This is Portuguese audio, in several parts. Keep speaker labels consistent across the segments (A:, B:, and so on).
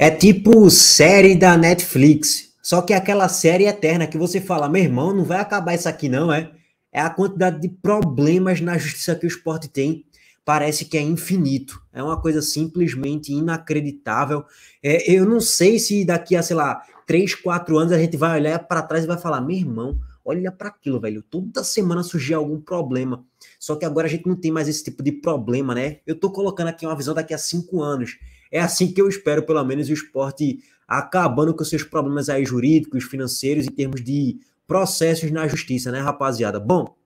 A: É tipo série da Netflix. Só que é aquela série eterna que você fala, meu irmão, não vai acabar isso aqui, não, é? É a quantidade de problemas na justiça que o esporte tem. Parece que é infinito. É uma coisa simplesmente inacreditável. É, eu não sei se daqui a, sei lá, 3, 4 anos a gente vai olhar para trás e vai falar, meu irmão, olha para aquilo, velho. Toda semana surgia algum problema. Só que agora a gente não tem mais esse tipo de problema, né? Eu tô colocando aqui uma visão daqui a cinco anos. É assim que eu espero, pelo menos, o esporte acabando com seus problemas aí jurídicos, financeiros, em termos de processos na justiça, né, rapaziada? Bom,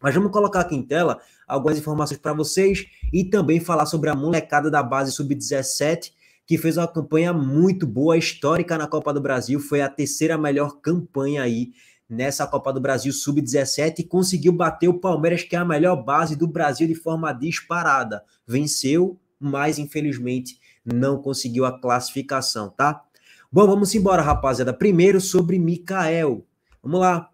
A: mas vamos colocar aqui em tela algumas informações para vocês e também falar sobre a molecada da base sub-17, que fez uma campanha muito boa, histórica na Copa do Brasil. Foi a terceira melhor campanha aí nessa Copa do Brasil sub-17 e conseguiu bater o Palmeiras, que é a melhor base do Brasil de forma disparada. Venceu mas infelizmente não conseguiu a classificação, tá? Bom, vamos embora, rapaziada. Primeiro sobre Mikael. Vamos lá.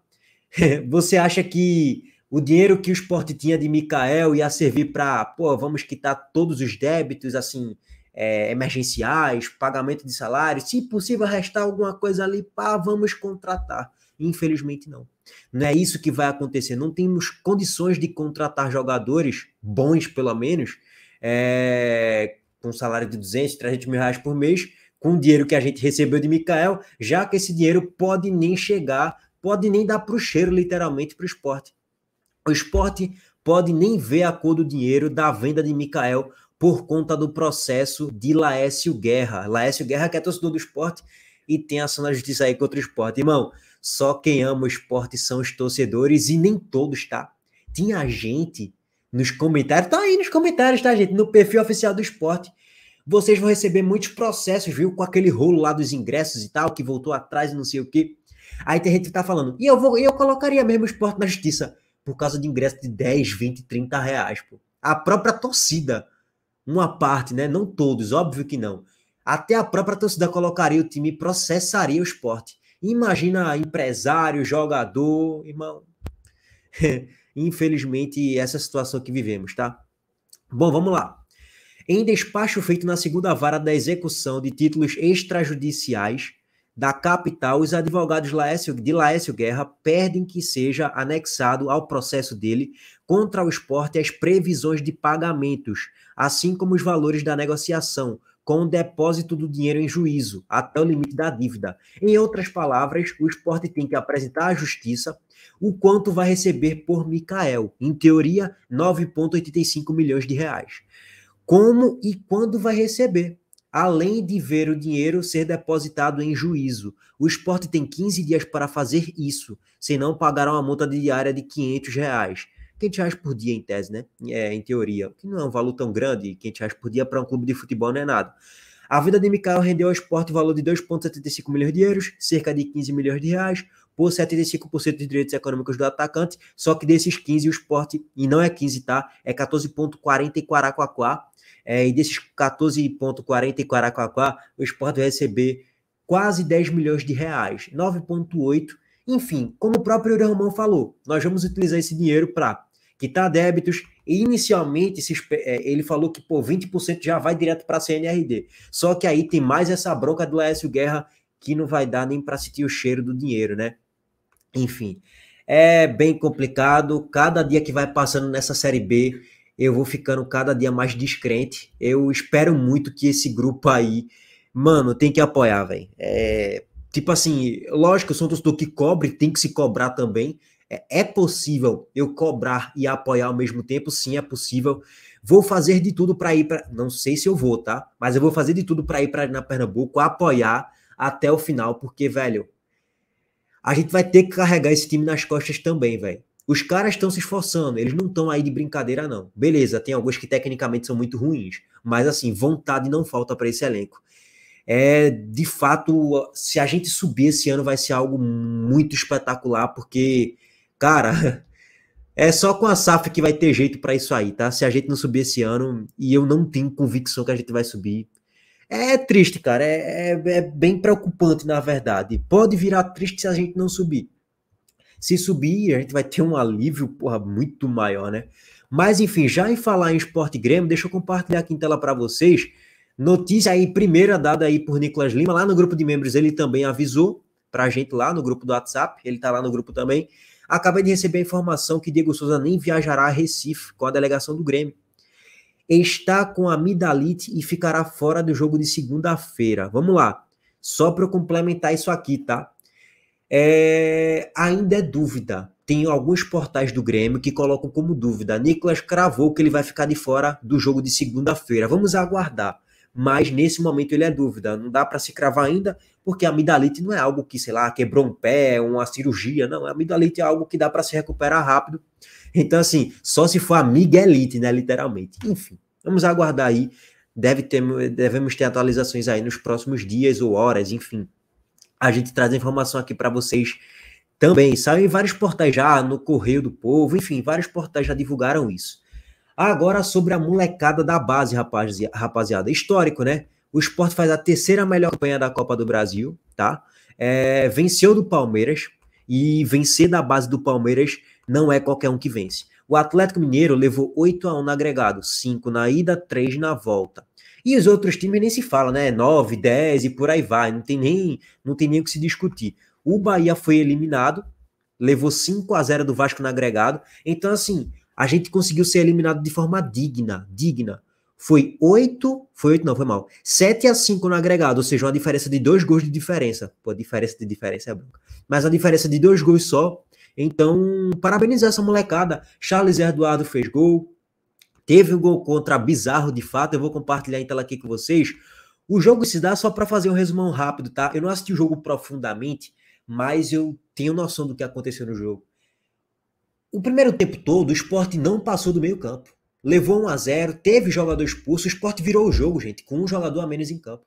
A: Você acha que o dinheiro que o esporte tinha de Mikael ia servir para, pô, vamos quitar todos os débitos, assim, é, emergenciais, pagamento de salários, se possível restar alguma coisa ali, pá, vamos contratar. Infelizmente não. Não é isso que vai acontecer. Não temos condições de contratar jogadores bons, pelo menos, é, com um salário de 200, 300 mil reais por mês, com o dinheiro que a gente recebeu de Mikael, já que esse dinheiro pode nem chegar, pode nem dar para o cheiro, literalmente, para o esporte. O esporte pode nem ver a cor do dinheiro da venda de Mikael por conta do processo de Laércio Guerra. Laércio Guerra que é torcedor do esporte e tem ação na justiça aí contra o esporte. Irmão, só quem ama o esporte são os torcedores e nem todos, tá? Tinha gente nos comentários. Tá aí nos comentários, tá, gente? No perfil oficial do esporte. Vocês vão receber muitos processos, viu? Com aquele rolo lá dos ingressos e tal, que voltou atrás e não sei o quê. Aí tem gente que tá falando, e eu vou, eu colocaria mesmo o esporte na justiça por causa de ingresso de 10, 20, 30 reais, pô. A própria torcida, uma parte, né? Não todos, óbvio que não. Até a própria torcida colocaria o time processaria o esporte. Imagina empresário, jogador, irmão. Infelizmente, essa situação que vivemos, tá? Bom, vamos lá. Em despacho feito na segunda vara da execução de títulos extrajudiciais, da capital, os advogados Laércio, de Laércio Guerra pedem que seja anexado ao processo dele contra o esporte as previsões de pagamentos, assim como os valores da negociação, com o depósito do dinheiro em juízo, até o limite da dívida. Em outras palavras, o esporte tem que apresentar à justiça o quanto vai receber por Micael, em teoria, 9,85 milhões de reais. Como e quando vai receber? além de ver o dinheiro ser depositado em juízo. O esporte tem 15 dias para fazer isso, senão pagará uma multa diária de 500 reais. 500 reais por dia, em tese, né? É, em teoria, que não é um valor tão grande, 500 reais por dia para um clube de futebol não é nada. A venda de Mikael rendeu ao esporte o valor de 2,75 milhões de euros, cerca de 15 milhões de reais, por 75% de direitos econômicos do atacante, só que desses 15 o esporte, e não é 15, tá? É 14,40 e Quaracuacuá, é, e desses 14,40 e Quaracuacuá, o esporte vai receber quase 10 milhões de reais, 9,8. Enfim, como o próprio Romão falou, nós vamos utilizar esse dinheiro para quitar débitos, e inicialmente é, ele falou que por 20% já vai direto para a CNRD. Só que aí tem mais essa bronca do Laércio Guerra que não vai dar nem para sentir o cheiro do dinheiro, né? Enfim, é bem complicado. Cada dia que vai passando nessa Série B, eu vou ficando cada dia mais descrente. Eu espero muito que esse grupo aí, mano, tem que apoiar, velho. É, tipo assim, lógico, eu sou um torcedor que cobre, tem que se cobrar também. É, é, possível eu cobrar e apoiar ao mesmo tempo? Sim, é possível. Vou fazer de tudo para ir para. Não sei se eu vou, tá? Mas eu vou fazer de tudo para ir para na Pernambuco, apoiar até o final, porque, velho, a gente vai ter que carregar esse time nas costas também, velho. Os caras estão se esforçando, eles não estão aí de brincadeira, não. Beleza, tem alguns que tecnicamente são muito ruins, mas assim, vontade não falta para esse elenco. É, de fato, se a gente subir esse ano, vai ser algo muito espetacular, porque, cara, é só com a SAF que vai ter jeito para isso aí, tá? Se a gente não subir esse ano, e eu não tenho convicção que a gente vai subir, é triste, cara. É, é, é, bem preocupante, na verdade. Pode virar triste se a gente não subir. Se subir, a gente vai ter um alívio, porra, muito maior, né? Mas, enfim, já em falar em esporte Grêmio, deixa eu compartilhar aqui em tela para vocês. Notícia aí, primeira dada aí por Nicolas Lima, lá no grupo de membros, ele também avisou para a gente lá no grupo do WhatsApp, ele tá lá no grupo também. Acabei de receber a informação que Diego Souza nem viajará a Recife com a delegação do Grêmio está com amidalite e ficará fora do jogo de segunda-feira. Vamos lá. Só para eu complementar isso aqui, tá? É... ainda é dúvida. Tem alguns portais do Grêmio que colocam como dúvida. Nicolas cravou que ele vai ficar de fora do jogo de segunda-feira. Vamos aguardar mas nesse momento ele é dúvida. Não dá para se cravar ainda, porque a amidalite não é algo que, sei lá, quebrou um pé, uma cirurgia, não. A amidalite é algo que dá para se recuperar rápido. Então, assim, só se for a Miguelite, né, literalmente. Enfim, vamos aguardar aí. Deve ter, devemos ter atualizações aí nos próximos dias ou horas, enfim. A gente traz a informação aqui para vocês também. Saiu em vários portais já, no Correio do Povo, enfim, vários portais já divulgaram isso. Agora sobre a molecada da base, rapaziada. Histórico, né? O esporte faz a terceira melhor campanha da Copa do Brasil, tá? É, venceu do Palmeiras e vencer da base do Palmeiras não é qualquer um que vence. O Atlético Mineiro levou 8 a 1 no agregado, 5 na ida, 3 na volta. E os outros times nem se fala, né? 9, 10 e por aí vai, não tem nem, não tem nem o que se discutir. O Bahia foi eliminado, levou 5 a 0 do Vasco no agregado. Então assim, a gente conseguiu ser eliminado de forma digna, digna. Foi 8, foi 8 não, foi mal. 7 a 5 no agregado, ou seja, uma diferença de dois gols de diferença. Pô, diferença de diferença é branca. Mas a diferença de dois gols só. Então, parabenizar essa molecada. Charles Eduardo fez gol. Teve um gol contra bizarro de fato. Eu vou compartilhar então aqui com vocês. O jogo se dá só para fazer um resumão rápido, tá? Eu não assisti o jogo profundamente, mas eu tenho noção do que aconteceu no jogo. O primeiro tempo todo, o esporte não passou do meio campo. Levou 1 a 0 teve jogador expulso, o esporte virou o jogo, gente, com um jogador a menos em campo.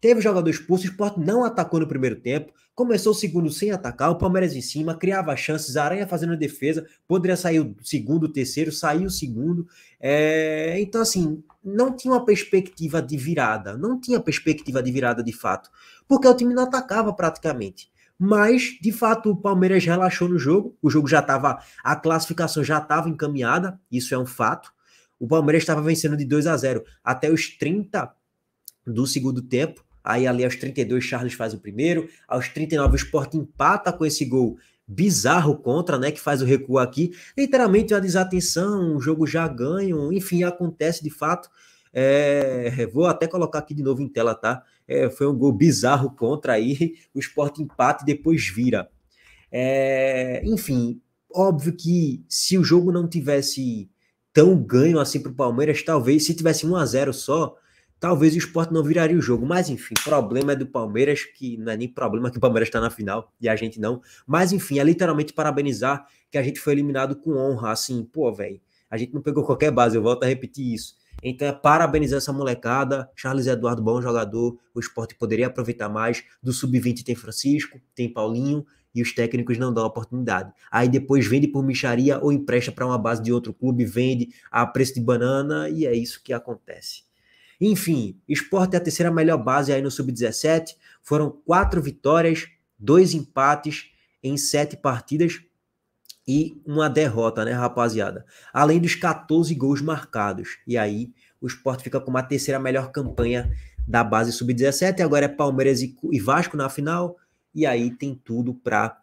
A: Teve jogador expulso, o esporte não atacou no primeiro tempo, começou o segundo sem atacar, o Palmeiras em cima, criava chances, Aranha fazendo defesa, poderia sair o segundo, o terceiro, saiu o segundo. É... Então, assim, não tinha uma perspectiva de virada, não tinha perspectiva de virada de fato, porque o time não atacava praticamente. Mas, de fato, o Palmeiras relaxou no jogo. O jogo já estava. A classificação já estava encaminhada. Isso é um fato. O Palmeiras estava vencendo de 2 a 0 até os 30 do segundo tempo. Aí, ali, aos 32, Charles faz o primeiro. Aos 39, o Sport empata com esse gol bizarro contra, né? Que faz o recuo aqui. Literalmente, a desatenção, o jogo já ganha, Enfim, acontece de fato. É, vou até colocar aqui de novo em tela, tá? é, foi um gol bizarro contra aí, o Sport empata e depois vira. É, enfim, óbvio que se o jogo não tivesse tão ganho assim para o Palmeiras, talvez, se tivesse 1 a 0 só, talvez o Sport não viraria o jogo. Mas enfim, problema é do Palmeiras, que não é nem problema que o Palmeiras está na final e a gente não. Mas enfim, é literalmente parabenizar que a gente foi eliminado com honra. Assim, pô, velho, a gente não pegou qualquer base, eu volto a repetir isso. Então é parabenizar essa molecada. Charles Eduardo, bom jogador. O esporte poderia aproveitar mais. Do sub-20 tem Francisco, tem Paulinho. E os técnicos não dão a oportunidade. Aí depois vende por micharia ou empresta para uma base de outro clube, vende a preço de banana e é isso que acontece. Enfim, esporte é a terceira melhor base aí no sub-17. Foram quatro vitórias, dois empates em sete partidas e uma derrota, né, rapaziada? Além dos 14 gols marcados. E aí, o esporte fica com uma terceira melhor campanha da base sub-17. Agora é Palmeiras e Vasco na final. E aí tem tudo para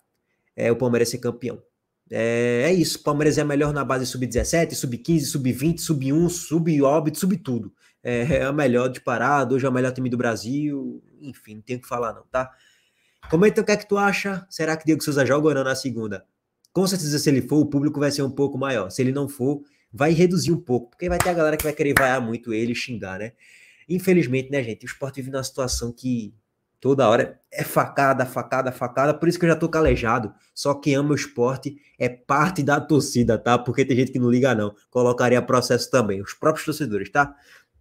A: é, o Palmeiras ser campeão. É, é isso. Palmeiras é melhor na base sub-17, sub-15, sub-20, sub-1, sub-óbito, sub-tudo. É, é a melhor disparada, hoje é o melhor time do Brasil. Enfim, não tem o que falar, não, tá? Comenta o que é que tu acha. Será que Diego Souza joga ou não na segunda? com certeza, se ele for, o público vai ser um pouco maior. Se ele não for, vai reduzir um pouco, porque vai ter a galera que vai querer vaiar muito ele e xingar, né? Infelizmente, né, gente? O esporte vive numa situação que toda hora é facada, facada, facada. Por isso que eu já tô calejado. Só quem ama o esporte é parte da torcida, tá? Porque tem gente que não liga, não. Colocaria processo também, os próprios torcedores, tá?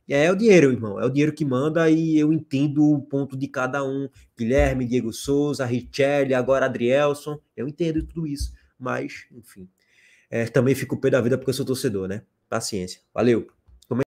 A: É o dinheiro, irmão. É o dinheiro que manda e eu entendo o ponto de cada um. Guilherme, Diego Souza, Richelli, agora Adrielson. Eu entendo tudo isso mas, enfim. É, também fico o pé da vida porque eu sou torcedor, né? Paciência. Valeu!